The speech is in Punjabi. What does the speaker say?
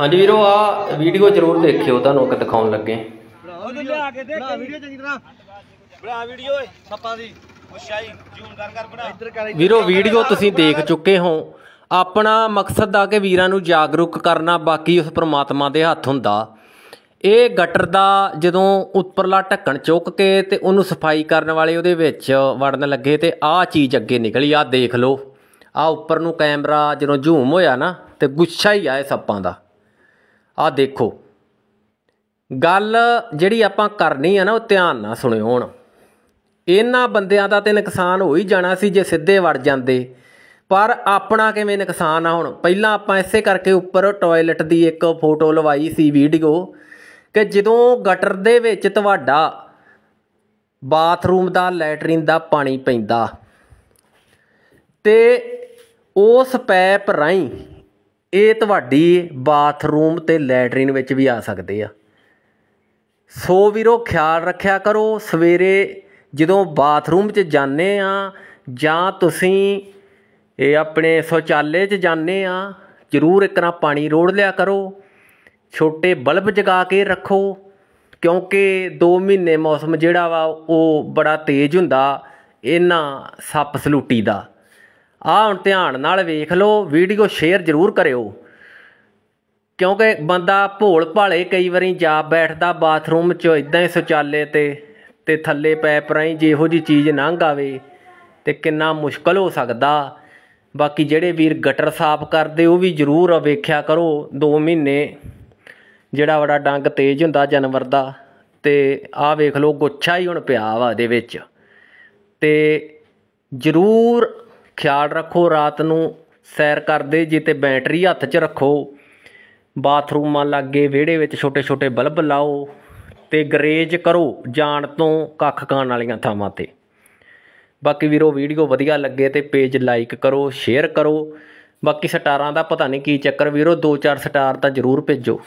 ਹਾਂਜੀ ਵੀਰੋ ਆ ਵੀਡੀਓ ਜ਼ਰੂਰ ਦੇਖਿਓ ਤੁਹਾਨੂੰ ਇੱਕ ਦਿਖਾਉਣ ਲੱਗੇ ਵੀਡੀਓ ਦੀ ਉਸ਼ਾਈ ਕਰ ਕਰ ਬਣਾ ਵੀਰੋ ਵੀਡੀਓ ਤੁਸੀਂ ਦੇਖ ਚੁੱਕੇ ਹੋ ਆਪਣਾ ਮਕਸਦ ਆ ਕਿ ਵੀਰਾਂ ਨੂੰ ਜਾਗਰੂਕ ਕਰਨਾ ਬਾਕੀ ਉਸ ਪ੍ਰਮਾਤਮਾ ਦੇ ਹੱਥ ਹੁੰਦਾ ਇਹ ਗਟਰ ਦਾ ਜਦੋਂ ਉੱਪਰਲਾ ਢੱਕਣ ਚੁੱਕ ਕੇ ਤੇ ਉਹਨੂੰ ਸਫਾਈ ਕਰਨ ਵਾਲੇ ਉਹਦੇ ਵਿੱਚ ਵੜਨ ਲੱਗੇ ਤੇ ਆਹ ਚੀਜ਼ ਅੱਗੇ ਨਿਕਲੀ ਆ ਦੇਖ ਲਓ ਆ ਉੱਪਰ ਨੂੰ ਕੈਮਰਾ ਜਦੋਂ ਜ਼ੂਮ ਹੋਇਆ ਨਾ ਤੇ ਗੁੱਛਾ ਹੀ ਆਏ ਸੱਪਾਂ ਦਾ ਆ ਦੇਖੋ ਗੱਲ ਜਿਹੜੀ ਆਪਾਂ ਕਰਨੀ ਆ ਨਾ ਉਹ ਧਿਆਨ ਨਾਲ ਸੁਣਿਓ ਹੁਣ ਇਹਨਾਂ ਬੰਦਿਆਂ ਦਾ ਤੇ ਨੁਕਸਾਨ ਹੋ ਹੀ ਜਾਣਾ ਸੀ ਜੇ ਸਿੱਧੇ ਵੜ ਜਾਂਦੇ ਪਰ ਆਪਣਾ ਕਿਵੇਂ ਨੁਕਸਾਨ ਆ ਹੁਣ ਪਹਿਲਾਂ ਆਪਾਂ ਇਸੇ ਕਰਕੇ ਉੱਪਰ ਟਾਇਲਟ ਦੀ ਇੱਕ ਫੋਟੋ ਲਵਾਈ ਸੀ ਵੀਡੀਓ ਕਿ ਜਦੋਂ ਗਟਰ ਦੇ ਵਿੱਚ ਤੁਹਾਡਾ ਬਾਥਰੂਮ ਦਾ ਲੈਟਰਿਨ ਦਾ ਪਾਣੀ ਪੈਂਦਾ ਤੇ ਉਸ ਪੈਪ ਰਾਈ ਇਹ ਤੁਹਾਡੀ ਬਾਥਰੂਮ ਤੇ ਲੈਟਰਿਨ ਵਿੱਚ ਵੀ ਆ ਸਕਦੇ ਆ ਸੋ ਵੀਰੋ ਖਿਆਲ ਰੱਖਿਆ ਕਰੋ ਸਵੇਰੇ ਜਦੋਂ ਬਾਥਰੂਮ 'ਚ ਜਾਂਦੇ ਆ ਜਾਂ ਤੁਸੀਂ ਇਹ ਆਪਣੇ ਸੋਚਾਲੇ 'ਚ ਜਾਂਦੇ ਆ ਜ਼ਰੂਰ ਇੱਕ ਨਾ ਪਾਣੀ ਰੋੜ ਲਿਆ ਕਰੋ ਛੋਟੇ ਬਲਬ ਜਗਾ ਕੇ ਰੱਖੋ ਕਿਉਂਕਿ 2 ਮਹੀਨੇ ਮੌਸਮ ਜਿਹੜਾ ਵਾ ਉਹ ਬੜਾ ਤੇਜ਼ ਹੁੰਦਾ ਇਹਨਾਂ ਸੱਪ ਸਲੂਟੀ ਦਾ ਆ ਹੁਣ ਧਿਆਨ ਨਾਲ ਵੇਖ ਲਓ ਵੀਡੀਓ ਸ਼ੇਅਰ ਜ਼ਰੂਰ ਕਰਿਓ ਕਿਉਂਕਿ ਬੰਦਾ ਭੋਲ ਭਾਲੇ ਕਈ ਵਾਰੀ ਜਾ ਬੈਠਦਾ ਬਾਥਰੂਮ 'ਚ ਇਦਾਂ ਹੀ ਸੁਚਾਲੇ ਤੇ ਤੇ ਥੱਲੇ ਪੈਪ ਰਾਹੀਂ ਜਿਹੋ ਜੀ ਚੀਜ਼ ਨੰਗ ਆਵੇ ਤੇ ਕਿੰਨਾ ਮੁਸ਼ਕਲ ਹੋ ਸਕਦਾ ਬਾਕੀ ਜਿਹੜੇ ਵੀਰ ਗਟਰ ਸਾਫ਼ ਕਰਦੇ ਉਹ ਵੀ ਜ਼ਰੂਰ ਵੇਖਿਆ ਕਰੋ 2 ਮਹੀਨੇ ਜਿਹੜਾ ਬੜਾ ਡੰਗ ਤੇਜ਼ ਹੁੰਦਾ ਜਾਨਵਰ ਦਾ ਤੇ ਆਹ ਵੇਖ ਲਓ ਗੁੱਛਾ ਹੀ ਹੁਣ ਪਿਆ ਵਾ ਦੇ ਵਿੱਚ ਤੇ ਜ਼ਰੂਰ ਖਿਆਲ ਰੱਖੋ ਰਾਤ ਨੂੰ ਸੈਰ ਕਰਦੇ ਜੇ ਤੇ ਬੈਟਰੀ ਹੱਥ 'ਚ ਰੱਖੋ ਬਾਥਰੂਮਾਂ ਲਾਗੇ ਵਿਹੜੇ ਵਿੱਚ ਛੋਟੇ ਛੋਟੇ ਬਲਬ ਲਾਓ ਤੇ ਗਰੇਜ ਕਰੋ ਜਾਣ ਤੋਂ ਕੱਖ ਕਾਣ ਵਾਲੀਆਂ ਥਾਵਾਂ ਤੇ ਬਾਕੀ ਵੀਰੋ ਵੀਡੀਓ ਵਧੀਆ ਲੱਗੇ ਤੇ ਪੇਜ ਲਾਈਕ ਕਰੋ ਸ਼ੇਅਰ ਕਰੋ ਬਾਕੀ ਸਟਾਰਾਂ ਦਾ ਪਤਾ ਨਹੀਂ ਕੀ ਚੱਕਰ ਵੀਰੋ 2-4 ਸਟਾਰ ਤਾਂ ਜ਼ਰੂਰ ਭੇਜੋ